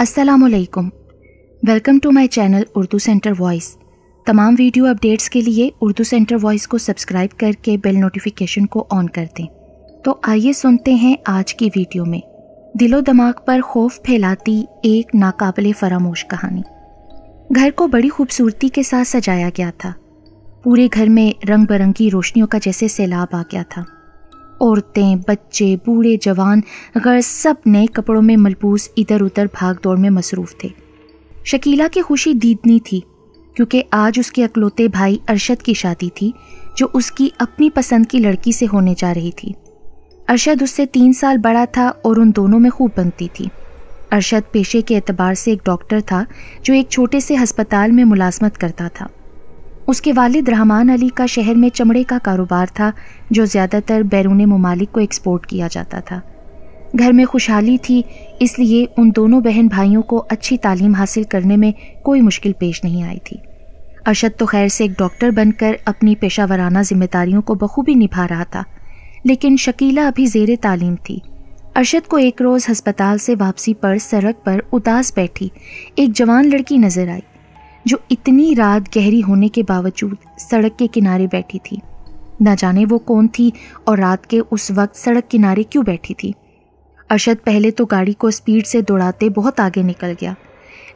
असलकम welcome to my channel Urdu centre voice तमाम video updates के लिए उर्दू सेंटर वॉइस को सब्सक्राइब करके बेल नोटिफिकेशन को ऑन कर दें तो आइए सुनते हैं आज की वीडियो में दिलो दिमाग पर खौफ फैलाती एक नाकाबिल फरामोश कहानी घर को बड़ी खूबसूरती के साथ सजाया गया था पूरे घर में रंग बिरंगी रोशनियों का जैसे सैलाब आ गया था औरतें बच्चे बूढ़े जवान गर्ज सब नए कपड़ों में मलबूस इधर उधर भाग दौड़ में मसरूफ़ थे शकीला की खुशी दीदनी थी क्योंकि आज उसके अकलौते भाई अरशद की शादी थी जो उसकी अपनी पसंद की लड़की से होने जा रही थी अरशद उससे तीन साल बड़ा था और उन दोनों में खूब बनती थी अरशद पेशे के एतबार से एक डॉक्टर था जो एक छोटे से हस्पताल में मुलाजमत करता था उसके वालिद रहमान अली का शहर में चमड़े का कारोबार था जो ज़्यादातर बैरून ममालिक को एक्सपोर्ट किया जाता था घर में खुशहाली थी इसलिए उन दोनों बहन भाइयों को अच्छी तालीम हासिल करने में कोई मुश्किल पेश नहीं आई थी अरशद तो खैर से एक डॉक्टर बनकर अपनी पेशा वाराना जिम्मेदारियों को बखूबी निभा रहा था लेकिन शकीला अभी जेर तालीम थी अरशद को एक रोज़ हस्पताल से वापसी पर सड़क पर उदास बैठी एक जवान लड़की नज़र आई जो इतनी रात गहरी होने के बावजूद सड़क के किनारे बैठी थी न जाने वो कौन थी और रात के उस वक्त सड़क किनारे क्यों बैठी थी अरशद पहले तो गाड़ी को स्पीड से दौड़ाते बहुत आगे निकल गया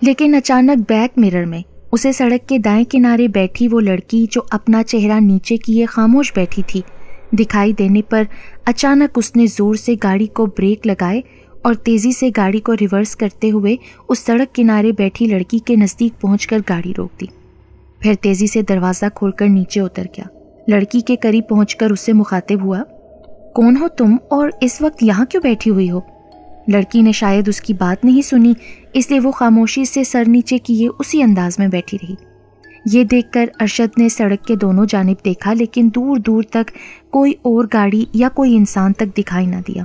लेकिन अचानक बैक मिरर में उसे सड़क के दाएं किनारे बैठी वो लड़की जो अपना चेहरा नीचे किए खामोश बैठी थी दिखाई देने पर अचानक उसने ज़ोर से गाड़ी को ब्रेक लगाए और तेज़ी से गाड़ी को रिवर्स करते हुए उस सड़क किनारे बैठी लड़की के नज़दीक पहुंचकर गाड़ी रोक दी फिर तेज़ी से दरवाज़ा खोलकर नीचे उतर गया लड़की के करीब पहुंचकर उससे मुखातिब हुआ कौन हो तुम और इस वक्त यहाँ क्यों बैठी हुई हो लड़की ने शायद उसकी बात नहीं सुनी इसलिए वो खामोशी से सर नीचे किए उसी अंदाज में बैठी रही ये देखकर अरशद ने सड़क के दोनों जानब देखा लेकिन दूर दूर तक कोई और गाड़ी या कोई इंसान तक दिखाई ना दिया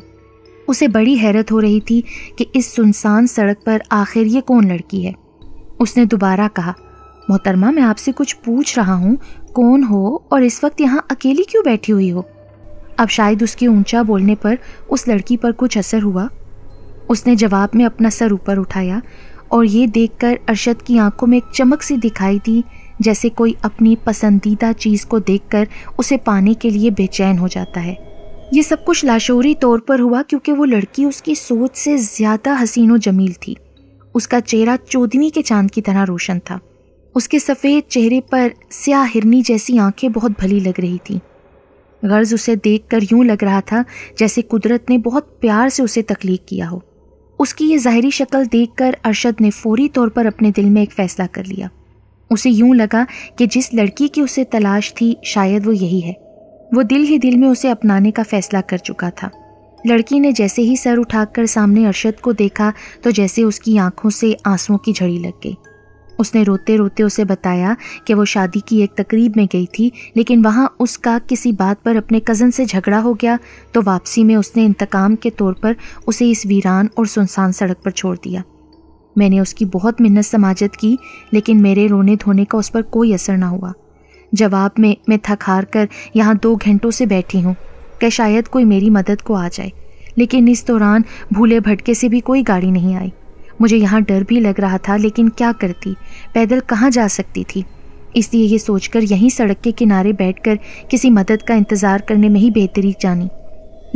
उसे बड़ी हैरत हो रही थी कि इस सुनसान सड़क पर आखिर ये कौन लड़की है उसने दोबारा कहा मोहतरमा मैं आपसे कुछ पूछ रहा हूँ कौन हो और इस वक्त यहाँ अकेली क्यों बैठी हुई हो अब शायद उसके ऊंचा बोलने पर उस लड़की पर कुछ असर हुआ उसने जवाब में अपना सर ऊपर उठाया और ये देखकर अरशद की आंखों में एक चमक सी दिखाई दी जैसे कोई अपनी पसंदीदा चीज़ को देखकर उसे पाने के लिए बेचैन हो जाता है ये सब कुछ लाशौरी तौर पर हुआ क्योंकि वो लड़की उसकी सोच से ज़्यादा हसीनो जमील थी उसका चेहरा चौदहवीं के चांद की तरह रोशन था उसके सफ़ेद चेहरे पर स्या हिरनी जैसी आंखें बहुत भली लग रही थी गर्ज उसे देख कर यूं लग रहा था जैसे कुदरत ने बहुत प्यार से उसे तकलीफ़ किया हो उसकी ये ज़ाहरी शक्ल देख कर अरशद ने फौरी तौर पर अपने दिल में एक फ़ैसला कर लिया उसे यूं लगा कि जिस लड़की की उसे तलाश थी शायद वो यही है वो दिल ही दिल में उसे अपनाने का फैसला कर चुका था लड़की ने जैसे ही सर उठाकर सामने अरशद को देखा तो जैसे उसकी आंखों से आंसुओं की झड़ी लग गई उसने रोते रोते उसे बताया कि वो शादी की एक तकरीब में गई थी लेकिन वहाँ उसका किसी बात पर अपने कज़न से झगड़ा हो गया तो वापसी में उसने इंतकाम के तौर पर उसे इस वीरान और सुनसान सड़क पर छोड़ दिया मैंने उसकी बहुत मिन्नत समाजत की लेकिन मेरे रोने धोने का उस पर कोई असर ना हुआ जवाब में मैं थक हार कर यहाँ दो घंटों से बैठी हूँ कि शायद कोई मेरी मदद को आ जाए लेकिन इस दौरान भूले भटके से भी कोई गाड़ी नहीं आई मुझे यहाँ डर भी लग रहा था लेकिन क्या करती पैदल कहाँ जा सकती थी इसलिए ये सोचकर यहीं सड़क के किनारे बैठकर किसी मदद का इंतज़ार करने में ही बेहतरी जानी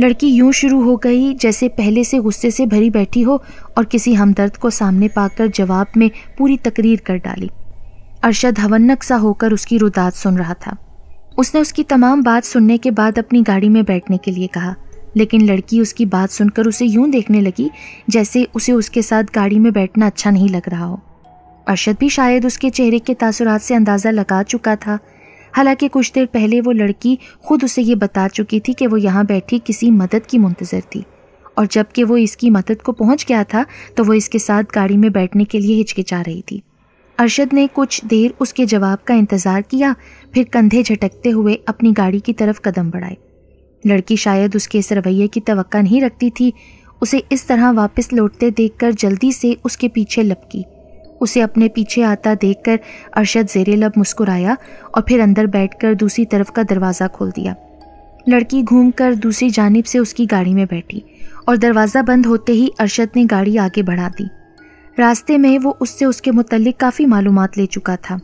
लड़की यूं शुरू हो गई जैसे पहले से गुस्से से भरी बैठी हो और किसी हमदर्द को सामने पाकर जवाब में पूरी तकरीर कर डाली अरशद हवनक सा होकर उसकी रुदात सुन रहा था उसने उसकी तमाम बात सुनने के बाद अपनी गाड़ी में बैठने के लिए कहा लेकिन लड़की उसकी बात सुनकर उसे यूं देखने लगी जैसे उसे उसके साथ गाड़ी में बैठना अच्छा नहीं लग रहा हो अरशद भी शायद उसके चेहरे के तासुरात से अंदाज़ा लगा चुका था हालांकि कुछ देर पहले वो लड़की खुद उसे ये बता चुकी थी कि वो यहाँ बैठी किसी मदद की मुंतज़र थी और जबकि वो इसकी मदद को पहुँच गया था तो वो इसके साथ गाड़ी में बैठने के लिए हिचकिचा रही थी अरशद ने कुछ देर उसके जवाब का इंतज़ार किया फिर कंधे झटकते हुए अपनी गाड़ी की तरफ कदम बढ़ाए लड़की शायद उसके इस रवैये की तवक्का नहीं रखती थी उसे इस तरह वापस लौटते देखकर जल्दी से उसके पीछे लपकी उसे अपने पीछे आता देखकर अरशद जेरे लब मुस्कुराया और फिर अंदर बैठकर दूसरी तरफ का दरवाज़ा खोल दिया लड़की घूमकर दूसरी जानब से उसकी गाड़ी में बैठी और दरवाज़ा बंद होते ही अरशद ने गाड़ी आगे बढ़ा दी रास्ते में वो उससे उसके मुतलिक काफ़ी मालूम ले चुका था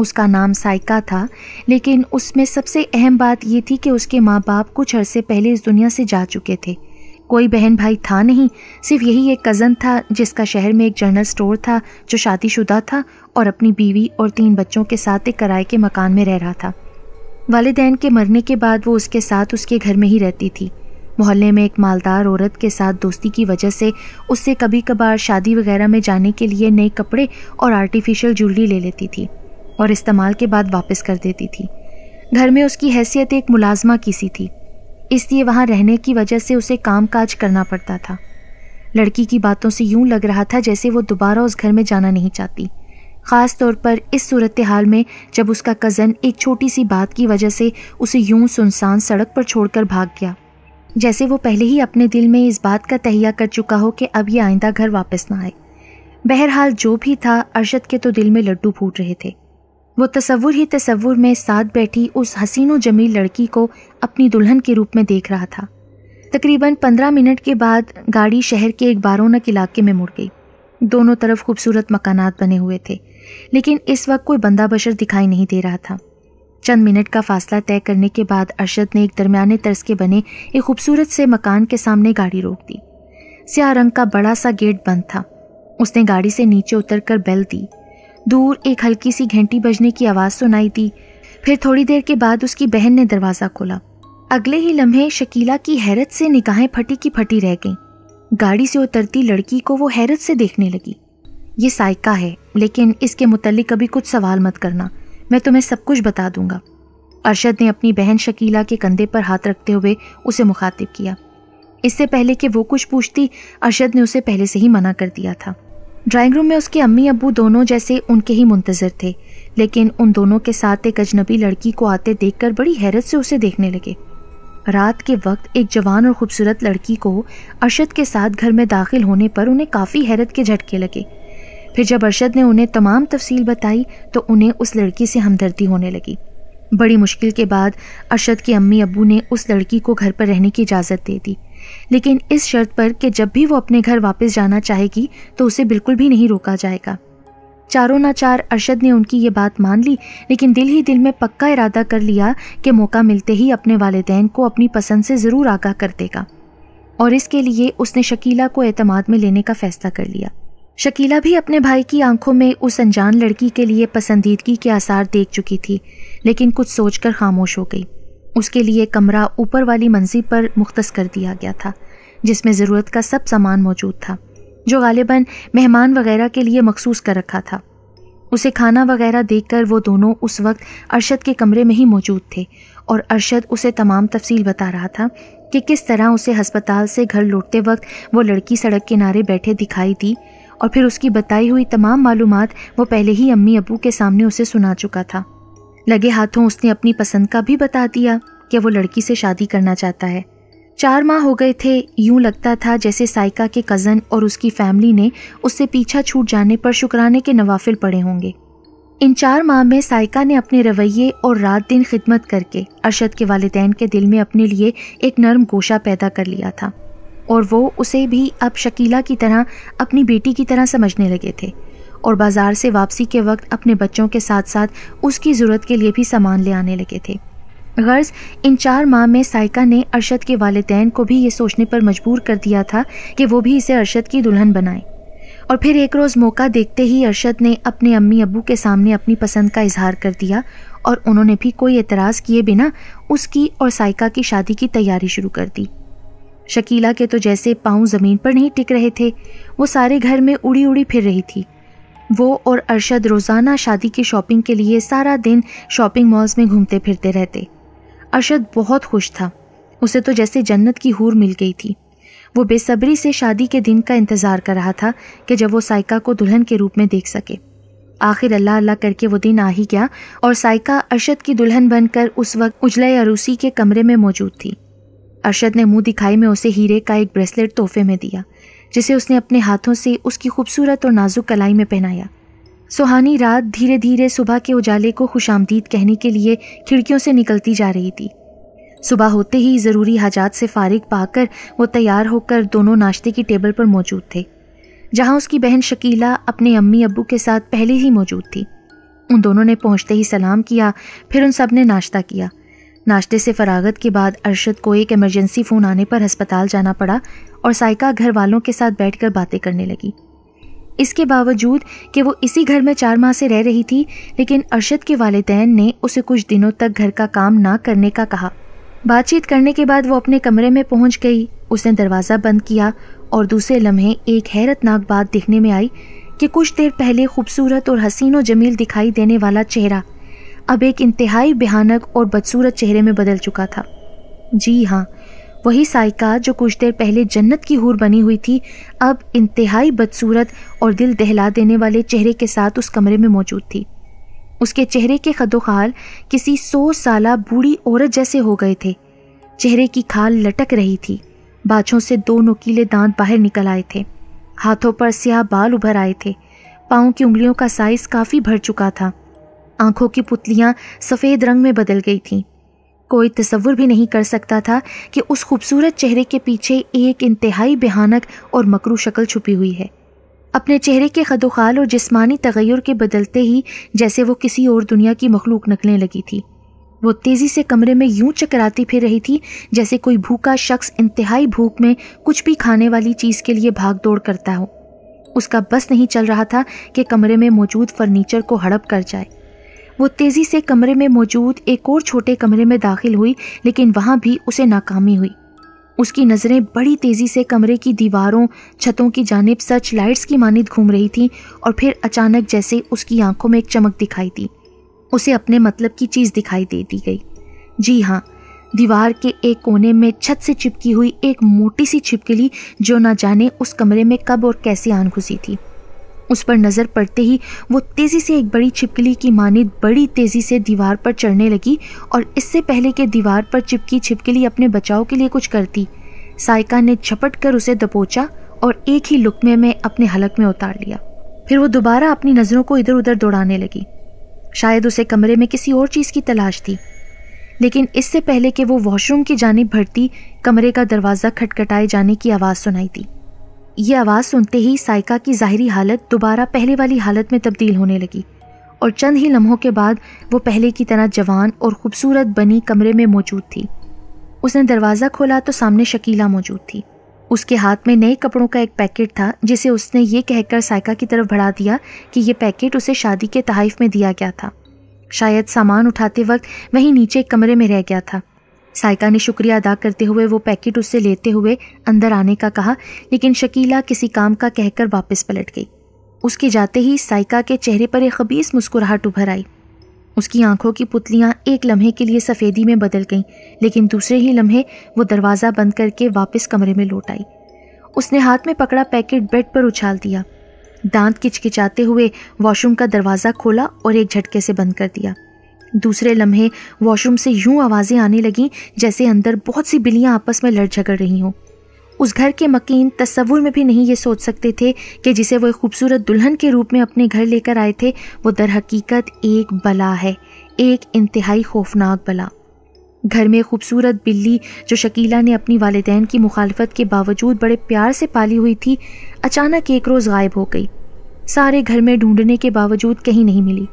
उसका नाम साइका था लेकिन उसमें सबसे अहम बात यह थी कि उसके माँ बाप कुछ अरसे पहले इस दुनिया से जा चुके थे कोई बहन भाई था नहीं सिर्फ यही एक कज़न था जिसका शहर में एक जनरल स्टोर था जो शादीशुदा था और अपनी बीवी और तीन बच्चों के साथ एक किराए के मकान में रह रहा था वालदेन के मरने के बाद वो उसके साथ उसके घर में ही रहती थी मोहल्ले में एक मालदार औरत के साथ दोस्ती की वजह से उससे कभी कभार शादी वगैरह में जाने के लिए नए कपड़े और आर्टिफिशियल ज्वेलरी ले लेती थी और इस्तेमाल के बाद वापस कर देती थी घर में उसकी हैसियत एक मुलाजमा की सी थी इसलिए वहाँ रहने की वजह से उसे काम काज करना पड़ता था लड़की की बातों से यूं लग रहा था जैसे वो दोबारा उस घर में जाना नहीं चाहती ख़ास तौर पर इस सूरत हाल में जब उसका कज़न एक छोटी सी बात की वजह से उसे यूं सुनसान सड़क पर छोड़कर भाग गया जैसे वो पहले ही अपने दिल में इस बात का तहिया कर चुका हो कि अब ये आइंदा घर वापस ना आए बहरहाल जो भी था अरशद के तो दिल में लड्डू फूट रहे थे वो तस्वुर ही तस्वुर में साथ बैठी उस हसीनो जमील लड़की को अपनी दुल्हन के रूप में देख रहा था तकरीबन पंद्रह मिनट के बाद गाड़ी शहर के एक बारोनक इलाके में मुड़ गई दोनों तरफ खूबसूरत मकानात बने हुए थे लेकिन इस वक्त कोई बंदा बशर दिखाई नहीं दे रहा था चंद मिनट का फासला तय करने के बाद अरशद ने एक दरमियाने तर्ज के बने एक खूबसूरत से मकान के सामने गाड़ी रोक दी स्या रंग का बड़ा सा गेट बंद था उसने गाड़ी से नीचे उतरकर बेल दी दूर एक हल्की सी घंटी बजने की आवाज़ सुनाई दी फिर थोड़ी देर के बाद उसकी बहन ने दरवाज़ा खोला अगले ही लम्हे शकीला की हैरत से निगाहें फटी की फटी रह गईं गाड़ी से उतरती लड़की को वो हैरत से देखने लगी ये साइका है लेकिन इसके मुतालिक कभी कुछ सवाल मत करना मैं तुम्हें सब कुछ बता दूंगा अरशद ने अपनी बहन शकीला के कंधे पर हाथ रखते हुए उसे मुखातिब किया इससे पहले कि वो कुछ पूछती अरशद ने उसे पहले से ही मना कर दिया था ड्राइंग रूम में उसके अम्मी अबू दोनों जैसे उनके ही मुंतज़र थे लेकिन उन दोनों के साथ एक अजनबी लड़की को आते देखकर बड़ी हैरत से उसे देखने लगे रात के वक्त एक जवान और खूबसूरत लड़की को अरशद के साथ घर में दाखिल होने पर उन्हें काफ़ी हैरत के झटके लगे फिर जब अरशद ने उन्हें तमाम तफसील बताई तो उन्हें उस लड़की से हमदर्दी होने लगी बड़ी मुश्किल के बाद अरशद के अम्मी अबू ने उस लड़की को घर पर रहने की इजाज़त दे दी लेकिन इस शर्त पर कि जब भी वो अपने घर वापस जाना चाहेगी तो उसे बिल्कुल भी नहीं रोका जाएगा चारों नाचार अरशद ने उनकी ये बात मान ली लेकिन दिल ही दिल में पक्का इरादा कर लिया कि मौका मिलते ही अपने वालदेन को अपनी पसंद से ज़रूर आगाह कर देगा और इसके लिए उसने शकीला को अतमाद में लेने का फ़ैसला कर लिया शकीला भी अपने भाई की आंखों में उस अनजान लड़की के लिए पसंदीदगी के आसार देख चुकी थी लेकिन कुछ सोचकर खामोश हो गई उसके लिए कमरा ऊपर वाली मंजिल पर मुख्त कर दिया गया था जिसमें ज़रूरत का सब सामान मौजूद था जो गालिबा मेहमान वगैरह के लिए मखसूस कर रखा था उसे खाना वगैरह देखकर वो दोनों उस वक्त अरशद के कमरे में ही मौजूद थे और अरशद उसे तमाम तफसील बता रहा था कि किस तरह उसे हस्पताल से घर लौटते वक्त वो लड़की सड़क किनारे बैठे दिखाई दी और फिर उसकी बताई हुई तमाम मालूम वो पहले ही अम्मी अबू के सामने उसे सुना चुका था लगे हाथों उसने अपनी पसंद का भी बता दिया कि वो लड़की से शादी करना चाहता है चार माह हो गए थे यूं लगता था जैसे साइका के कज़न और उसकी फैमिली ने उससे पीछा छूट जाने पर शुक्राने के नवाफिल पड़े होंगे इन चार माह में साइका ने अपने रवैये और रात दिन खिदमत करके अरशद के वालदेन के दिल में अपने लिए एक नरम गोशा पैदा कर लिया था और वो उसे भी अब शकीला की तरह अपनी बेटी की तरह समझने लगे थे और बाज़ार से वापसी के वक्त अपने बच्चों के साथ साथ उसकी ज़रूरत के लिए भी सामान ले आने लगे थे गर्ज इन चार माह में साइका ने अरशद के वालदेन को भी ये सोचने पर मजबूर कर दिया था कि वो भी इसे अरशद की दुल्हन बनाए और फिर एक रोज़ मौका देखते ही अरशद ने अपने अम्मी अबू के सामने अपनी पसंद का इजहार कर दिया और उन्होंने भी कोई एतराज़ किए बिना उसकी और साइका की शादी की तैयारी शुरू कर दी शकीला के तो जैसे पाँव ज़मीन पर नहीं टिक रहे थे वो सारे घर में उड़ी उड़ी फिर रही थी वो और अरशद रोज़ाना शादी की शॉपिंग के लिए सारा दिन शॉपिंग मॉल्स में घूमते फिरते रहते अरशद बहुत खुश था उसे तो जैसे जन्नत की हूर मिल गई थी वो बेसब्री से शादी के दिन का इंतज़ार कर रहा था कि जब वो साइका को दुल्हन के रूप में देख सके आखिर अल्लाह अल्लाह करके वो दिन आ ही गया और साइका अरशद की दुल्हन बनकर उस वक्त उजला अरूसी के कमरे में मौजूद थी अरशद ने मुंह दिखाई में उसे हीरे का एक ब्रेसलेट तोहफे में दिया जिसे उसने अपने हाथों से उसकी खूबसूरत और नाजुक कलाई में पहनाया सुहानी रात धीरे धीरे सुबह के उजाले को खुशामदीद कहने के लिए खिड़कियों से निकलती जा रही थी सुबह होते ही ज़रूरी हाजात से फारिग पाकर वो तैयार होकर दोनों नाश्ते की टेबल पर मौजूद थे जहाँ उसकी बहन शकीला अपने अम्मी अबू के साथ पहले ही मौजूद थी उन दोनों ने पहुँचते ही सलाम किया फिर उन सब ने नाश्ता किया नाश्ते से फरागत के बाद अरशद को एक इमरजेंसी फ़ोन आने पर अस्पताल जाना पड़ा और साइका घर वालों के साथ बैठकर बातें करने लगी इसके बावजूद कि वो इसी घर में चार माह से रह रही थी लेकिन अरशद के वालदेन ने उसे कुछ दिनों तक घर का काम ना करने का कहा बातचीत करने के बाद वो अपने कमरे में पहुंच गई उसने दरवाज़ा बंद किया और दूसरे लम्हे एक हैरतनाक बात देखने में आई कि कुछ देर पहले खूबसूरत और हसीनो जमील दिखाई देने वाला चेहरा अब एक इंतहाई भयानक और बदसूरत चेहरे में बदल चुका था जी हाँ वही साइका जो कुछ देर पहले जन्नत की हूर बनी हुई थी अब इंतहाई बदसूरत और दिल दहला देने वाले चेहरे के साथ उस कमरे में मौजूद थी उसके चेहरे के खदोखाल किसी सौ साल बूढ़ी औरत जैसे हो गए थे चेहरे की खाल लटक रही थी बाछों से दो नुकीले दांत बाहर निकल आए थे हाथों पर स्याह बाल उभर आए थे पाँव की उंगलियों का साइज काफ़ी भर चुका था आंखों की पुतलियां सफ़ेद रंग में बदल गई थीं कोई तस्वुर भी नहीं कर सकता था कि उस खूबसूरत चेहरे के पीछे एक इंतहाई बेहानक और मकरू शक्ल छुपी हुई है अपने चेहरे के खदोखाल और जिस्मानी तगैर के बदलते ही जैसे वो किसी और दुनिया की मखलूक नकलें लगी थी वो तेज़ी से कमरे में यूं चकराती फिर रही थी जैसे कोई भूखा शख्स इंतहाई भूख में कुछ भी खाने वाली चीज़ के लिए भाग दौड़ करता हो उसका बस नहीं चल रहा था कि कमरे में मौजूद फर्नीचर को हड़प कर जाए वो तेज़ी से कमरे में मौजूद एक और छोटे कमरे में दाखिल हुई लेकिन वहाँ भी उसे नाकामी हुई उसकी नज़रें बड़ी तेज़ी से कमरे की दीवारों छतों की जानब सर्च लाइट्स की मानद घूम रही थी और फिर अचानक जैसे उसकी आंखों में एक चमक दिखाई दी उसे अपने मतलब की चीज़ दिखाई दे दी गई जी हाँ दीवार के एक कोने में छत से चिपकी हुई एक मोटी सी छिपकली जो ना जाने उस कमरे में कब और कैसे आन घुसी थी उस पर नज़र पड़ते ही वो तेज़ी से एक बड़ी छिपकली की मानित बड़ी तेज़ी से दीवार पर चढ़ने लगी और इससे पहले कि दीवार पर चिपकी छिपकली अपने बचाव के लिए कुछ करती साइका ने झपट कर उसे दबोचा और एक ही लुकमे में अपने हलक में उतार लिया फिर वो दोबारा अपनी नज़रों को इधर उधर दौड़ाने लगी शायद उसे कमरे में किसी और चीज़ की तलाश थी लेकिन इससे पहले कि वो वॉशरूम की जानी भरती कमरे का दरवाज़ा खटखटाए जाने की आवाज़ सुनाई थी ये आवाज़ सुनते ही साइका की ज़ाहरी हालत दोबारा पहले वाली हालत में तब्दील होने लगी और चंद ही लम्हों के बाद वो पहले की तरह जवान और ख़ूबसूरत बनी कमरे में मौजूद थी उसने दरवाज़ा खोला तो सामने शकीला मौजूद थी उसके हाथ में नए कपड़ों का एक पैकेट था जिसे उसने ये कहकर साइका की तरफ बढ़ा दिया कि यह पैकेट उसे शादी के तहफ़ में दिया गया था शायद सामान उठाते वक्त वहीं नीचे एक कमरे में रह गया था साइका ने शुक्रिया अदा करते हुए वो पैकेट उससे लेते हुए अंदर आने का कहा लेकिन शकीला किसी काम का कहकर वापस पलट गई उसके जाते ही साइका के चेहरे पर एक खबीस मुस्कुराहट उभर आई उसकी आंखों की पुतलियां एक लम्हे के लिए सफ़ेदी में बदल गईं लेकिन दूसरे ही लम्हे वो दरवाज़ा बंद करके वापस कमरे में लौट आई उसने हाथ में पकड़ा पैकेट बेड पर उछाल दिया दांत किचकिचाते हुए वॉशरूम का दरवाज़ा खोला और एक झटके से बंद कर दिया दूसरे लम्हे वॉशरूम से यूं आवाज़ें आने लगीं जैसे अंदर बहुत सी बिल्लियां आपस में लड़ झगड़ रही हों उस घर के मकीन तस्वुर में भी नहीं ये सोच सकते थे कि जिसे वो खूबसूरत दुल्हन के रूप में अपने घर लेकर आए थे वो दर हकीकत एक बला है एक इंतहाई खौफनाक बला घर में खूबसूरत बिल्ली जो शकीला ने अपनी वालदेन की मुखालफत के बावजूद बड़े प्यार से पाली हुई थी अचानक एक रोज़ गायब हो गई सारे घर में ढूंढने के बावजूद कहीं नहीं मिली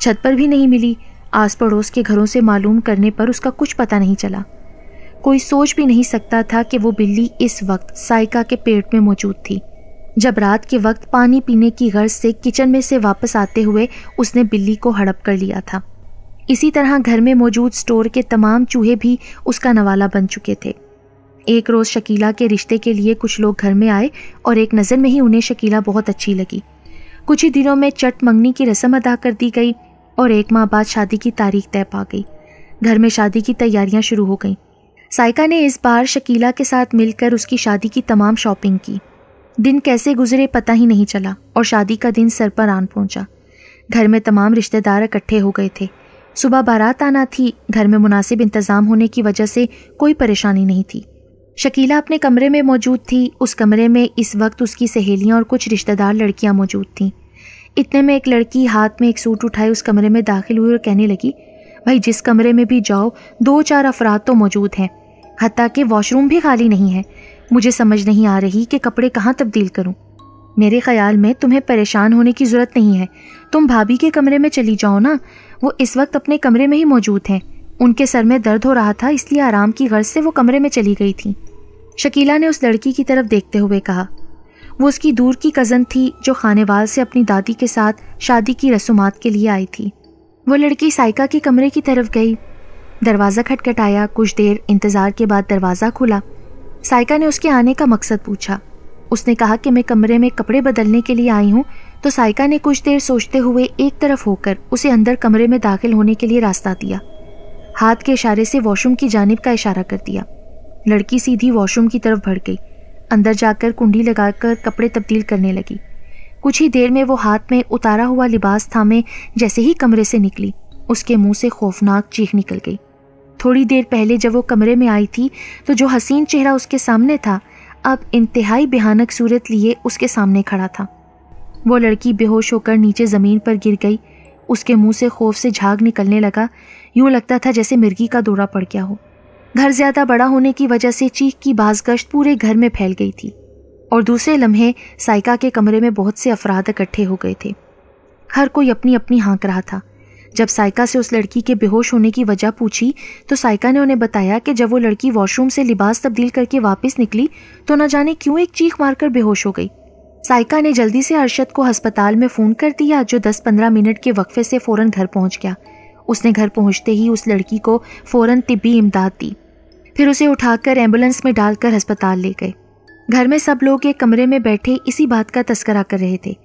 छत पर भी नहीं मिली आस पड़ोस के घरों से मालूम करने पर उसका कुछ पता नहीं चला कोई सोच भी नहीं सकता था कि वो बिल्ली इस वक्त साइका के पेट में मौजूद थी जब रात के वक्त पानी पीने की गर्ज से किचन में से वापस आते हुए उसने बिल्ली को हड़प कर लिया था इसी तरह घर में मौजूद स्टोर के तमाम चूहे भी उसका नवाला बन चुके थे एक रोज़ शकीला के रिश्ते के लिए कुछ लोग घर में आए और एक नज़र में ही उन्हें शकीला बहुत अच्छी लगी कुछ ही दिनों में चट मंगनी की रस्म अदा कर दी गई और एक माह बाद शादी की तारीख तय पा गई घर में शादी की तैयारियां शुरू हो गईं साइका ने इस बार शकीला के साथ मिलकर उसकी शादी की तमाम शॉपिंग की दिन कैसे गुजरे पता ही नहीं चला और शादी का दिन सर पर आन पहुंचा घर में तमाम रिश्तेदार इकट्ठे हो गए थे सुबह बारात आना थी घर में मुनासिब इंतज़ाम होने की वजह से कोई परेशानी नहीं थी शकीला अपने कमरे में मौजूद थी उस कमरे में इस वक्त उसकी सहेलियां और कुछ रिश्तेदार लड़कियां मौजूद थीं इतने में एक लड़की हाथ में एक सूट उठाए उस कमरे में दाखिल हुई और कहने लगी भाई जिस कमरे में भी जाओ दो चार अफराद तो मौजूद हैं हती कि वॉशरूम भी खाली नहीं है मुझे समझ नहीं आ रही कि कपड़े कहाँ तब्दील करूँ मेरे ख्याल में तुम्हें परेशान होने की ज़रूरत नहीं है तुम भाभी के कमरे में चली जाओ ना वो इस वक्त अपने कमरे में ही मौजूद हैं उनके सर में दर्द हो रहा था इसलिए आराम की गर्ज से वो कमरे में चली गई थी शकीला ने उस लड़की की तरफ देखते हुए कहा वो उसकी दूर की कज़न थी जो खानेवाल से अपनी दादी के साथ शादी की रसूमात के लिए आई थी वो लड़की साइका के कमरे की तरफ गई दरवाज़ा खटखटाया कुछ देर इंतज़ार के बाद दरवाज़ा खुला साइका ने उसके आने का मकसद पूछा उसने कहा कि मैं कमरे में कपड़े बदलने के लिए आई हूँ तो साइका ने कुछ देर सोचते हुए एक तरफ होकर उसे अंदर कमरे में दाखिल होने के लिए रास्ता दिया हाथ के इशारे से वॉशरूम की जानब का इशारा कर दिया लड़की सीधी वॉशरूम की तरफ बढ़ गई अंदर जाकर कुंडी लगाकर कपड़े तब्दील करने लगी कुछ ही देर में वो हाथ में उतारा हुआ लिबास थामे जैसे ही कमरे से निकली उसके मुंह से खौफनाक चीख निकल गई थोड़ी देर पहले जब वो कमरे में आई थी तो जो हसीन चेहरा उसके सामने था अब इंतहाई भयानक सूरत लिए उसके सामने खड़ा था वो लड़की बेहोश होकर नीचे ज़मीन पर गिर गई उसके मुंह से खौफ से झाग निकलने लगा यूं लगता था जैसे मिर्गी का दौरा पड़ गया हो घर ज्यादा बड़ा होने की वजह से चीख की बाजगश्त पूरे घर में फैल गई थी और दूसरे लम्हे साइका के कमरे में बहुत से अफराद इकट्ठे हो गए थे हर कोई अपनी अपनी हाँक रहा था जब साइका से उस लड़की के बेहोश होने की वजह पूछी तो साइका ने उन्हें बताया कि जब वो लड़की वॉशरूम से लिबास तब्दील करके वापस निकली तो न जाने क्यों एक चीख मारकर बेहोश हो गई साइका ने जल्दी से अरशद को अस्पताल में फ़ोन कर दिया जो 10-15 मिनट के वक्फे से फ़ौरन घर पहुंच गया उसने घर पहुंचते ही उस लड़की को फ़ौरन तिबी इमदाद दी फिर उसे उठाकर एम्बुलेंस में डालकर अस्पताल ले गए घर में सब लोग एक कमरे में बैठे इसी बात का तस्करा कर रहे थे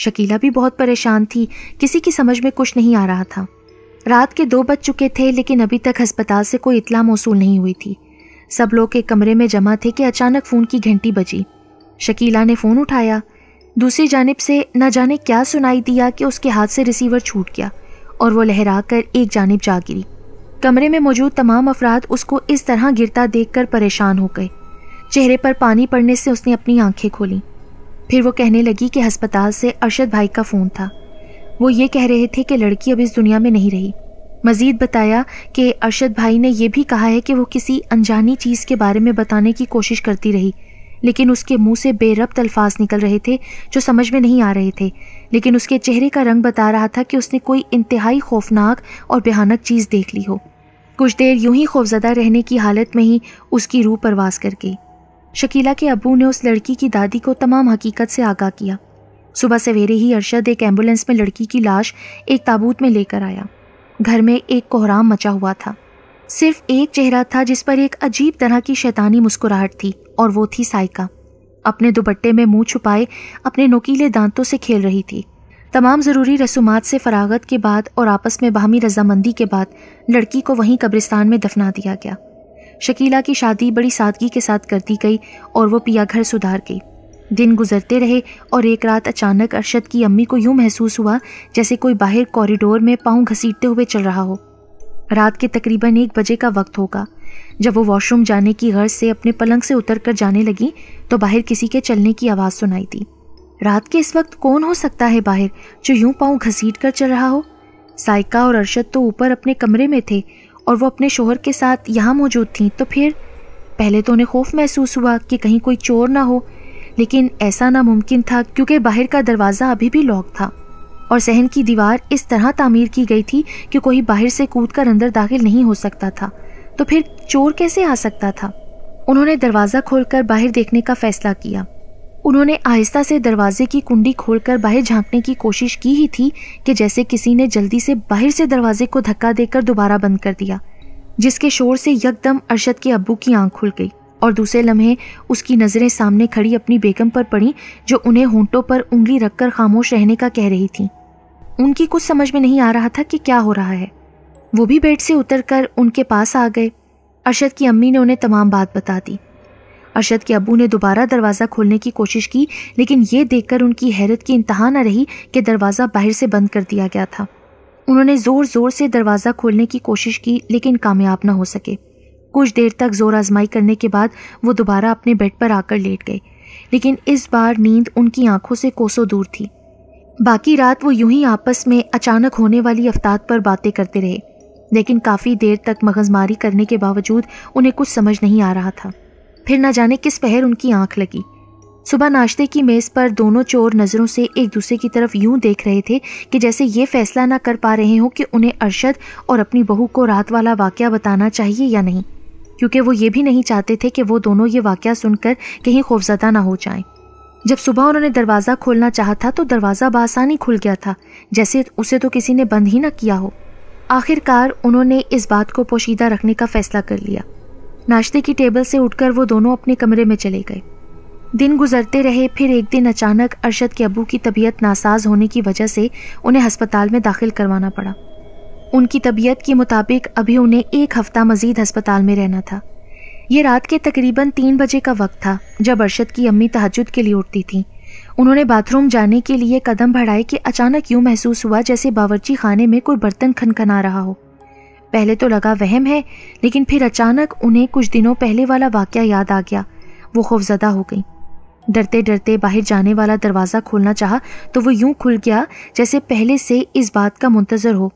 शकीला भी बहुत परेशान थी किसी की समझ में कुछ नहीं आ रहा था रात के दो बज चुके थे लेकिन अभी तक अस्पताल से कोई इतला मौसू नहीं हुई थी सब लोग एक कमरे में जमा थे कि अचानक फ़ोन की घंटी बजी शकीला ने फ़ोन उठाया दूसरी जानब से न जाने क्या सुनाई दिया कि उसके हाथ से रिसीवर छूट गया और वो लहरा कर एक जानब जा गिरी कमरे में मौजूद तमाम अफराद उसको इस तरह गिरता देख कर परेशान हो गए चेहरे पर पानी पड़ने से उसने अपनी आंखें खोली फिर वो कहने लगी कि हस्पताल से अरशद भाई का फ़ोन था वो ये कह रहे थे कि लड़की अब इस दुनिया में नहीं रही मज़ीद बताया कि अरशद भाई ने यह भी कहा है कि वो किसी अनजानी चीज़ के बारे में बताने की कोशिश करती रही लेकिन उसके मुंह से बेरब्त अल्फाज निकल रहे थे जो समझ में नहीं आ रहे थे लेकिन उसके चेहरे का रंग बता रहा था कि उसने कोई इंतहाई खौफनाक और भयानक चीज़ देख ली हो कुछ देर यूं ही खौफजदा रहने की हालत में ही उसकी रूह परवास कर गई शकीला के अबू ने उस लड़की की दादी को तमाम हकीकत से आगाह किया सुबह सवेरे ही अरशद एक एम्बुलेंस में लड़की की लाश एक ताबूत में लेकर आया घर में एक कोहराम मचा हुआ था सिर्फ एक चेहरा था जिस पर एक अजीब तरह की शैतानी मुस्कुराहट थी और वो थी साइका अपने दुपट्टे में मुंह छुपाए अपने नोकीले दांतों से खेल रही थी तमाम ज़रूरी रसूमात से फरागत के बाद और आपस में बाहमी रजामंदी के बाद लड़की को वहीं कब्रिस्तान में दफना दिया गया शकीला की शादी बड़ी सादगी के साथ कर दी गई और वो पिया घर सुधार गई दिन गुजरते रहे और एक रात अचानक अरशद की अम्मी को यूं महसूस हुआ जैसे कोई बाहर कॉरिडोर में पाँव घसीटते हुए चल रहा हो रात के तकरीबन एक बजे का वक्त होगा जब वो वॉशरूम जाने की गर्ज से अपने पलंग से उतर कर जाने लगी तो बाहर किसी के चलने की आवाज़ सुनाई दी रात के इस वक्त कौन हो सकता है बाहर जो यूं पाँव घसीट कर चल रहा हो साइका और अरशद तो ऊपर अपने कमरे में थे और वो अपने शोहर के साथ यहाँ मौजूद थी तो फिर पहले तो उन्हें खौफ महसूस हुआ कि कहीं कोई चोर ना हो लेकिन ऐसा नामुमकिन था क्योंकि बाहर का दरवाज़ा अभी भी लॉक था और सहन की दीवार इस तरह तामीर की गई थी कि कोई बाहर से कूद कर अंदर दाखिल नहीं हो सकता था तो फिर चोर कैसे आ सकता था उन्होंने दरवाज़ा खोलकर बाहर देखने का फैसला किया उन्होंने आहिस्ता से दरवाजे की कुंडी खोलकर बाहर झांकने की कोशिश की ही थी कि जैसे किसी ने जल्दी से बाहर से दरवाजे को धक्का देकर दोबारा बंद कर दिया जिसके शोर से यकदम अरशद के अब्बू की आंख खुल गई और दूसरे लम्हे उसकी नज़रें सामने खड़ी अपनी बेगम पर पड़ी जो उन्हें होंठों पर उंगली रखकर खामोश रहने का कह रही थीं उनकी कुछ समझ में नहीं आ रहा था कि क्या हो रहा है वो भी बेड से उतरकर उनके पास आ गए अरशद की अम्मी ने उन्हें तमाम बात बता दी अरशद के अबू ने दोबारा दरवाज़ा खोलने की कोशिश की लेकिन ये देखकर उनकी हैरत की इंतहा न रही कि दरवाज़ा बाहर से बंद कर दिया गया था उन्होंने ज़ोर ज़ोर से दरवाज़ा खोलने की कोशिश की लेकिन कामयाब न हो सके कुछ देर तक ज़ोर आजमाई करने के बाद वो दोबारा अपने बेड पर आकर लेट गए लेकिन इस बार नींद उनकी आंखों से कोसों दूर थी बाकी रात वो यूं ही आपस में अचानक होने वाली अफ्ताद पर बातें करते रहे लेकिन काफ़ी देर तक मगजमारी करने के बावजूद उन्हें कुछ समझ नहीं आ रहा था फिर ना जाने किस पहर उनकी आंख लगी सुबह नाश्ते की मेज़ पर दोनों चोर नज़रों से एक दूसरे की तरफ यूं देख रहे थे कि जैसे ये फैसला ना कर पा रहे हों कि उन्हें अरशद और अपनी बहू को रात वाला वाक़ बताना चाहिए या नहीं क्योंकि वो ये भी नहीं चाहते थे कि वो दोनों ये वाक़ सुनकर कहीं खौफजदा ना हो जाएं। जब सुबह उन्होंने दरवाज़ा खोलना चाहा था तो दरवाज़ा बासानी खुल गया था जैसे उसे तो किसी ने बंद ही ना किया हो आखिरकार उन्होंने इस बात को पोशीदा रखने का फैसला कर लिया नाश्ते की टेबल से उठकर वो दोनों अपने कमरे में चले गए दिन गुजरते रहे फिर एक दिन अचानक अरशद के अबू की तबीयत नासाज होने की वजह से उन्हें हस्पताल में दाखिल करवाना पड़ा उनकी तबीयत के मुताबिक अभी उन्हें एक हफ्ता मजीद हस्पताल में रहना था ये रात के तकरीबन तीन बजे का वक्त था जब अरशद की अम्मी तहजद के लिए उठती थी उन्होंने बाथरूम जाने के लिए कदम बढ़ाए कि अचानक यूं महसूस हुआ जैसे बावर्ची खाने में कोई बर्तन खनखना रहा हो पहले तो लगा वहम है लेकिन फिर अचानक उन्हें कुछ दिनों पहले वाला वाक्य याद आ गया वो खौफजदा हो गई डरते डरते बाहर जाने वाला दरवाज़ा खोलना चाहा तो वो यूं खुल गया जैसे पहले से इस बात का मुंतज़र हो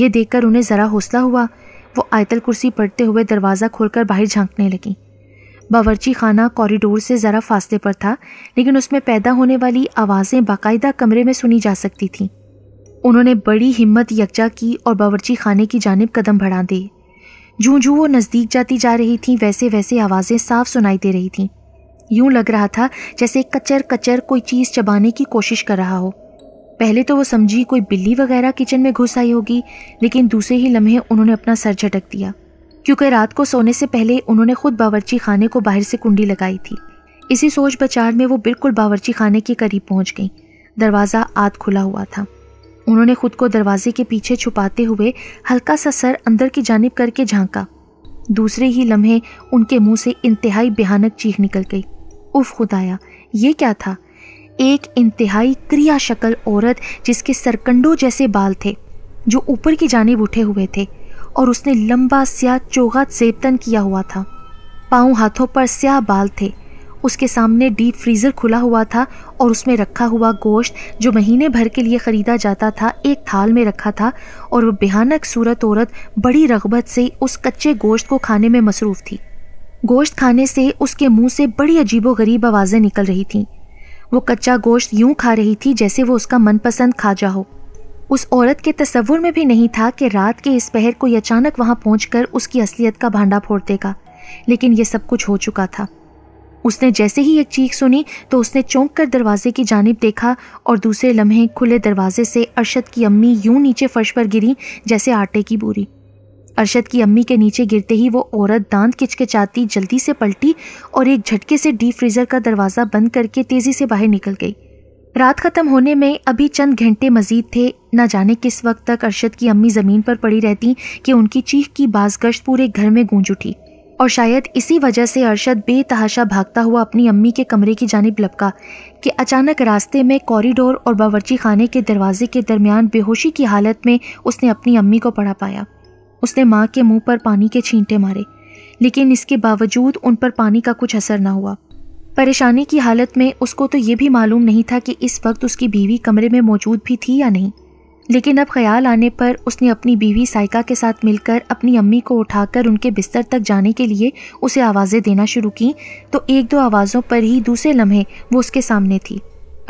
ये देखकर उन्हें ज़रा हौसला हुआ वो आयतल कुर्सी पढ़ते हुए दरवाज़ा खोलकर बाहर झांकने लगी बावरची खाना कॉरिडोर से ज़रा फासले पर था लेकिन उसमें पैदा होने वाली आवाज़ें बाकायदा कमरे में सुनी जा सकती थीं उन्होंने बड़ी हिम्मत यकजा की और बावरची खाने की जानब कदम बढ़ा दिए जूँ जूँ वो नज़दीक जाती जा रही थी वैसे वैसे आवाज़ें साफ सुनाई दे रही थीं यूं लग रहा था जैसे कचर कचर कोई चीज़ चबाने की कोशिश कर रहा हो पहले तो वो समझी कोई बिल्ली वगैरह किचन में घुस आई होगी लेकिन दूसरे ही लम्हे उन्होंने अपना सर झटक दिया क्योंकि रात को सोने से पहले उन्होंने खुद बावरची खाने को बाहर से कुंडी लगाई थी इसी सोच बचार में वो बिल्कुल बावर्ची खाने के करीब पहुंच गई दरवाज़ा आध खुला हुआ था उन्होंने खुद को दरवाजे के पीछे छुपाते हुए हल्का सा सर अंदर की जानब करके झांका दूसरे ही लम्हे उनके मुंह से इंतहाई भयानक चीख निकल गई उफ खुदाया ये क्या था एक इंतहाई क्रिया शक्ल औरत जिसके सरकंडों जैसे बाल थे जो ऊपर की जानब उठे हुए थे और उसने लंबा स्याह चोगा सेबतन किया हुआ था पाँव हाथों पर स्याह बाल थे उसके सामने डीप फ्रीज़र खुला हुआ था और उसमें रखा हुआ गोश्त जो महीने भर के लिए ख़रीदा जाता था एक थाल में रखा था और वह भयानक सूरत औरत बड़ी रगबत से उस कच्चे गोश्त को खाने में मसरूफ़ थी गोश्त खाने से उसके मुंह से बड़ी अजीबो गरीब आवाज़ें निकल रही थीं वो कच्चा गोश्त यूं खा रही थी जैसे वो उसका मनपसंद खाजा हो उस औरत के तस्वुर में भी नहीं था कि रात के इस पहर को अचानक वहां पहुंचकर उसकी असलियत का भांडा फोड़ देगा लेकिन यह सब कुछ हो चुका था उसने जैसे ही एक चीख सुनी तो उसने चौंक कर दरवाजे की जानब देखा और दूसरे लम्हे खुले दरवाजे से अरशद की अम्मी यूं नीचे फर्श पर गिरी जैसे आटे की बोरी अरशद की अम्मी के नीचे गिरते ही वो औरत दांत किचकिचाती जल्दी से पलटी और एक झटके से डीप फ्रीज़र का दरवाज़ा बंद करके तेज़ी से बाहर निकल गई रात ख़त्म होने में अभी चंद घंटे मजीद थे ना जाने किस वक्त तक अरशद की अम्मी ज़मीन पर पड़ी रहती कि उनकी चीख की बाजगश्त पूरे घर में गूंज उठी और शायद इसी वजह से अरशद बेतहाशा भागता हुआ अपनी अम्मी के कमरे की जानब लपका कि अचानक रास्ते में कॉरिडोर और बावर्ची खाने के दरवाजे के दरमियान बेहोशी की हालत में उसने अपनी अम्मी को पड़ा पाया उसने माँ के मुंह पर पानी के छींटे मारे लेकिन इसके बावजूद उन पर पानी का कुछ असर ना हुआ परेशानी की हालत में उसको तो ये भी मालूम नहीं था कि इस वक्त उसकी बीवी कमरे में मौजूद भी थी या नहीं लेकिन अब ख्याल आने पर उसने अपनी बीवी साइका के साथ मिलकर अपनी अम्मी को उठाकर उनके बिस्तर तक जाने के लिए उसे आवाज़ें देना शुरू की तो एक दो आवाज़ों पर ही दूसरे लम्हे वो उसके सामने थी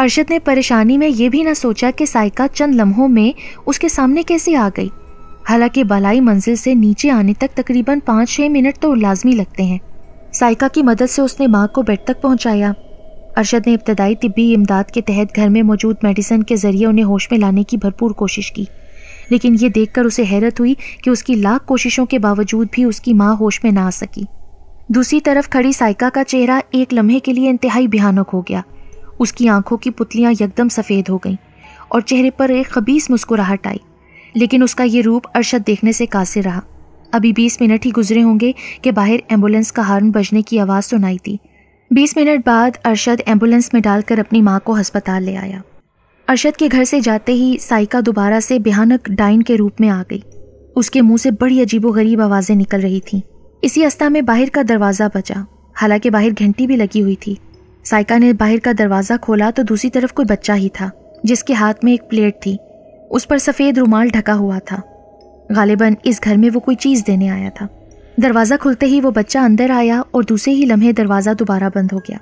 अरशद ने परेशानी में ये भी ना सोचा कि साइका चंद लम्हों में उसके सामने कैसे आ गई हालांकि बलाई मंजिल से नीचे आने तक तकरीबन पाँच छः मिनट तो लाजमी लगते हैं साइका की मदद से उसने माँ को बेड तक पहुँचाया अरशद ने इब्तदाई तिबी इमदाद के तहत घर में मौजूद मेडिसन के ज़रिए उन्हें होश में लाने की भरपूर कोशिश की लेकिन ये देखकर उसे हैरत हुई कि उसकी लाख कोशिशों के बावजूद भी उसकी माँ होश में ना आ सकी दूसरी तरफ खड़ी साइका का चेहरा एक लम्हे के लिए इंतहाई भयानक हो गया उसकी आंखों की पुतलियां यकदम सफ़ेद हो गईं और चेहरे पर एक खबीस मुस्कुराहट आई लेकिन उसका ये रूप अरशद देखने से कासे रहा अभी बीस मिनट ही गुजरे होंगे कि बाहर एम्बुलेंस का हॉर्न बजने की आवाज़ सुनाई थी बीस मिनट बाद अरशद एम्बुलेंस में डालकर अपनी माँ को अस्पताल ले आया अरशद के घर से जाते ही साइका दोबारा से भयानक डाइन के रूप में आ गई उसके मुंह से बड़ी अजीबोगरीब आवाज़ें निकल रही थीं इसी अस्था में बाहर का दरवाज़ा बचा हालांकि बाहर घंटी भी लगी हुई थी साइका ने बाहर का दरवाज़ा खोला तो दूसरी तरफ कोई बच्चा ही था जिसके हाथ में एक प्लेट थी उस पर सफ़ेद रुमाल ढका हुआ था गालिबन इस घर में वो कोई चीज़ देने आया था दरवाज़ा खुलते ही वो बच्चा अंदर आया और दूसरे ही लम्हे दरवाज़ा दोबारा बंद हो गया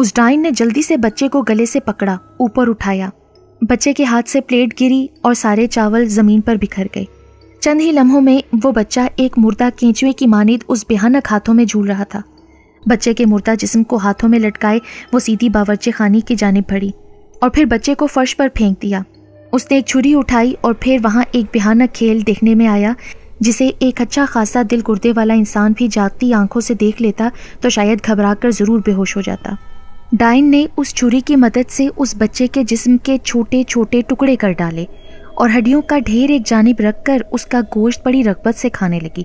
उस डाइन ने जल्दी से बच्चे को गले से पकड़ा ऊपर उठाया बच्चे के हाथ से प्लेट गिरी और सारे चावल ज़मीन पर बिखर गए चंद ही लम्हों में वो बच्चा एक मुर्दा केंचुए की मानिद उस बेहानक हाथों में झूल रहा था बच्चे के मुर्दा जिस्म को हाथों में लटकाए वो सीधी बावरचे खानी की जानब भड़ी और फिर बच्चे को फर्श पर फेंक दिया उसने एक छुरी उठाई और फिर वहाँ एक भयानक खेल देखने में आया जिसे एक अच्छा खासा दिल गुर्दे वाला इंसान भी जागती आंखों से देख लेता तो शायद घबरा कर ज़रूर बेहोश हो जाता डाइन ने उस छुरी की मदद से उस बच्चे के जिस्म के छोटे छोटे टुकड़े कर डाले और हड्डियों का ढेर एक जानब रख कर उसका गोश्त बड़ी रगबत से खाने लगी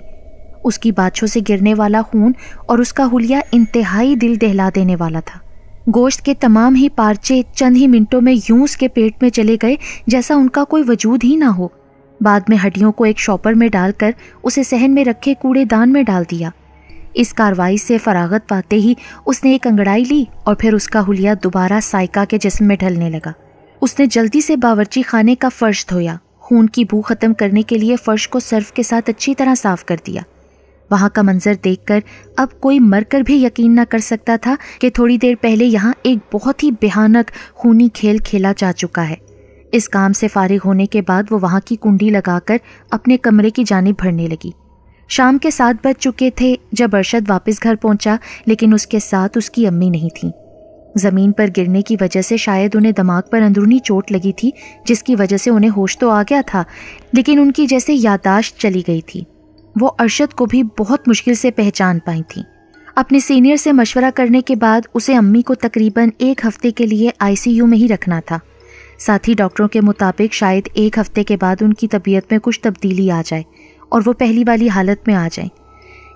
उसकी बाछों से गिरने वाला खून और उसका हुलिया इंतहाई दिल दहला देने वाला था गोश्त के तमाम ही पार्चे चंद ही मिनटों में यूं उसके पेट में चले गए जैसा उनका कोई वजूद ही ना हो बाद में हड्डियों को एक शॉपर में डालकर उसे सहन में रखे कूड़ेदान में डाल दिया इस कार्रवाई से फरागत पाते ही उसने एक अंगड़ाई ली और फिर उसका हुलिया दोबारा साइका के जिसम में ढलने लगा उसने जल्दी से बावर्ची खाने का फर्श धोया खून की भू खत्म करने के लिए फर्श को सर्फ के साथ अच्छी तरह साफ कर दिया वहाँ का मंजर देखकर अब कोई मरकर भी यकीन न कर सकता था कि थोड़ी देर पहले यहाँ एक बहुत ही भयानक खूनी खेल खेला जा चुका है इस काम से फारिग होने के बाद वो वहाँ की कुंडी लगाकर अपने कमरे की जानब भरने लगी शाम के सात बज चुके थे जब अरशद वापस घर पहुंचा लेकिन उसके साथ उसकी अम्मी नहीं थी ज़मीन पर गिरने की वजह से शायद उन्हें दिमाग पर अंदरूनी चोट लगी थी जिसकी वजह से उन्हें होश तो आ गया था लेकिन उनकी जैसे यादाश्त चली गई थी वो अरशद को भी बहुत मुश्किल से पहचान पाई थी अपने सीनियर से मशवरा करने के बाद उसे अम्मी को तकरीबन एक हफ्ते के लिए आईसीयू में ही रखना था साथ ही डॉक्टरों के मुताबिक शायद एक हफ्ते के बाद उनकी तबीयत में कुछ तब्दीली आ जाए और वो पहली वाली हालत में आ जाए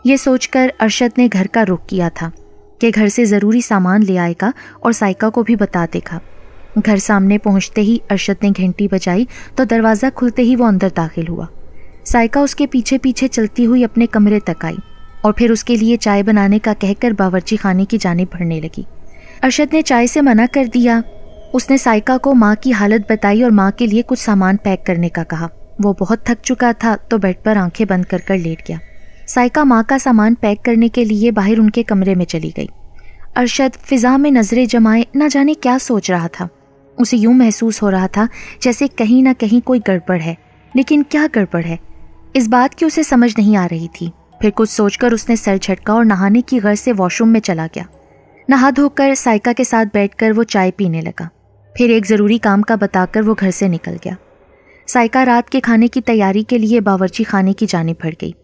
ये सोचकर अरशद ने घर का रुख किया था कि घर से ज़रूरी सामान ले आएगा और साइका को भी बता देगा घर सामने पहुंचते ही अरशद ने घंटी बजाई तो दरवाज़ा खुलते ही वो अंदर दाखिल हुआ सायका उसके पीछे पीछे चलती हुई अपने कमरे तक आई और फिर उसके लिए चाय बनाने का कहकर बावर्ची खाने की जानब भरने लगी अरशद ने चाय से मना कर दिया उसने सायका को माँ की हालत बताई और माँ के लिए कुछ सामान पैक करने का कहा वो बहुत थक चुका था तो बेड पर आंखें बंद कर कर लेट गया सायका माँ का सामान पैक करने के लिए बाहर उनके कमरे में चली गई अरशद फिजा में नज़रें जमाए ना जाने क्या सोच रहा था उसे यूं महसूस हो रहा था जैसे कहीं ना कहीं कोई गड़बड़ है लेकिन क्या गड़बड़ है इस बात की उसे समझ नहीं आ रही थी फिर कुछ सोचकर उसने सर झटका और नहाने की गर्ज से वॉशरूम में चला गया नहा धोकर साइका के साथ बैठकर वो चाय पीने लगा फिर एक ज़रूरी काम का बताकर वो घर से निकल गया साइका रात के खाने की तैयारी के लिए बावर्ची खाने की जाने पड़ गई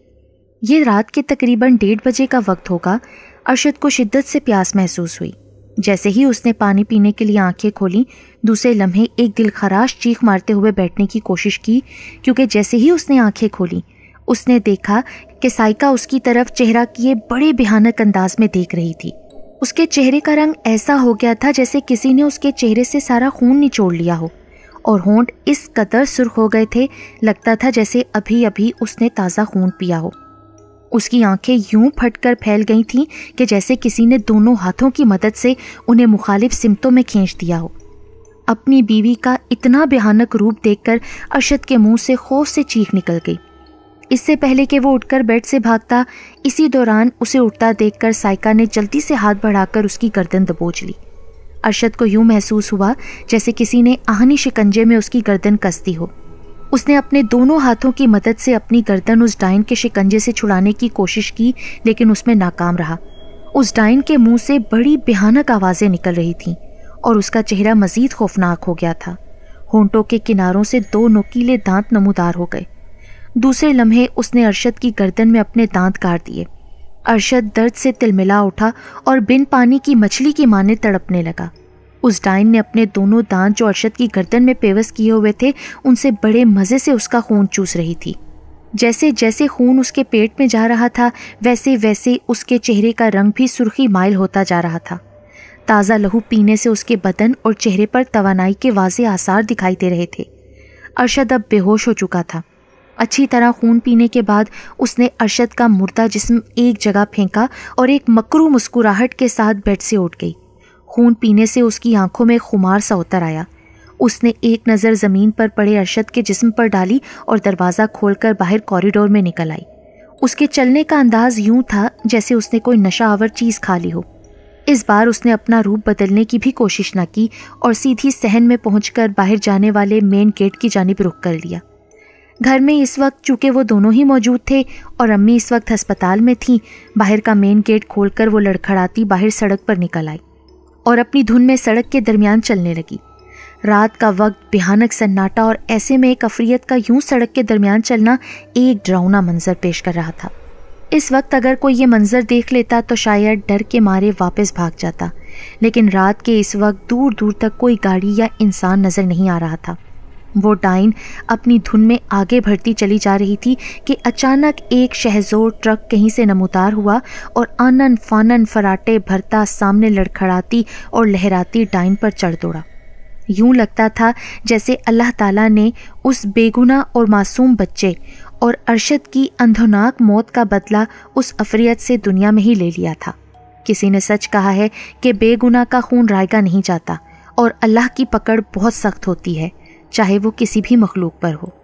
ये रात के तकरीबन डेढ़ बजे का वक्त होगा अरशद को शिद्दत से प्यास महसूस हुई जैसे ही उसने पानी पीने के लिए आंखें खोली दूसरे लम्हे एक दिलखराश चीख मारते हुए बैठने की कोशिश की क्योंकि जैसे ही उसने आंखें खोली उसने देखा कि साइका उसकी तरफ चेहरा किए बड़े भयानक अंदाज में देख रही थी उसके चेहरे का रंग ऐसा हो गया था जैसे किसी ने उसके चेहरे से सारा खून निचोड़ लिया हो और होंठ इस कदर सुर्ख हो गए थे लगता था जैसे अभी अभी उसने ताज़ा खून पिया हो उसकी आंखें यूं फटकर फैल गई थीं कि जैसे किसी ने दोनों हाथों की मदद से उन्हें मुखालिफ सिमतों में खींच दिया हो अपनी बीवी का इतना भयानक रूप देखकर अरशद के मुंह से खौफ से चीख निकल गई इससे पहले कि वो उठकर बेड से भागता इसी दौरान उसे उठता देखकर साइका ने जल्दी से हाथ बढ़ाकर उसकी गर्दन दबोच ली अरशद को यूं महसूस हुआ जैसे किसी ने आहनी शिकंजे में उसकी गर्दन कसती हो उसने अपने दोनों हाथों की मदद से अपनी गर्दन उस डाइन के शिकंजे से छुड़ाने की कोशिश की लेकिन उसमें नाकाम रहा उस डाइन के मुंह से बड़ी भयानक आवाज़ें निकल रही थीं और उसका चेहरा मजीद खौफनाक हो गया था होंटों के किनारों से दो नुकीले दांत नमूदार हो गए दूसरे लम्हे उसने अरशद की गर्दन में अपने दांत काट दिए अरशद दर्द से तिलमिला उठा और बिन पानी की मछली की माने तड़पने लगा उस डाइन ने अपने दोनों दांत जो अरशद की गर्दन में पेवस किए हुए थे उनसे बड़े मज़े से उसका खून चूस रही थी जैसे जैसे खून उसके पेट में जा रहा था वैसे वैसे उसके चेहरे का रंग भी सुर्खी माइल होता जा रहा था ताज़ा लहू पीने से उसके बदन और चेहरे पर तोानाई के वाजे आसार दिखाई दे रहे थे अरशद अब बेहोश हो चुका था अच्छी तरह खून पीने के बाद उसने अरशद का मुर्दा जिस्म एक जगह फेंका और एक मकरू मुस्कुराहट के साथ बेड से उठ गई खून पीने से उसकी आंखों में खुमार सा उतर आया उसने एक नज़र ज़मीन पर पड़े अरशद के जिस्म पर डाली और दरवाज़ा खोलकर बाहर कॉरिडोर में निकल आई उसके चलने का अंदाज यूं था जैसे उसने कोई नशा आवर चीज़ खा ली हो इस बार उसने अपना रूप बदलने की भी कोशिश न की और सीधी सहन में पहुंचकर बाहर जाने वाले मेन गेट की जानब रुख कर लिया घर में इस वक्त चूँकि वो दोनों ही मौजूद थे और अम्मी इस वक्त अस्पताल में थीं बाहर का मेन गेट खोलकर वो लड़खड़ाती बाहर सड़क पर निकल आई और अपनी धुन में सड़क के दरमियान चलने लगी रात का वक्त भयानक सन्नाटा और ऐसे में एक अफरीत का यूं सड़क के दरमियान चलना एक डरावना मंजर पेश कर रहा था इस वक्त अगर कोई ये मंजर देख लेता तो शायद डर के मारे वापस भाग जाता लेकिन रात के इस वक्त दूर दूर तक कोई गाड़ी या इंसान नज़र नहीं आ रहा था वो डाइन अपनी धुन में आगे बढ़ती चली जा रही थी कि अचानक एक शहजोर ट्रक कहीं से नमोतार हुआ और आनन फानन फराटे भरता सामने लड़खड़ाती और लहराती डाइन पर चढ़ दौड़ा यूं लगता था जैसे अल्लाह ताला ने उस बेगुना और मासूम बच्चे और अरशद की अंधोनाक मौत का बदला उस अफरियत से दुनिया में ही ले लिया था किसी ने सच कहा है कि बेगुना का खून रायगा नहीं जाता और अल्लाह की पकड़ बहुत सख्त होती है चाहे वो किसी भी मखलूक पर हो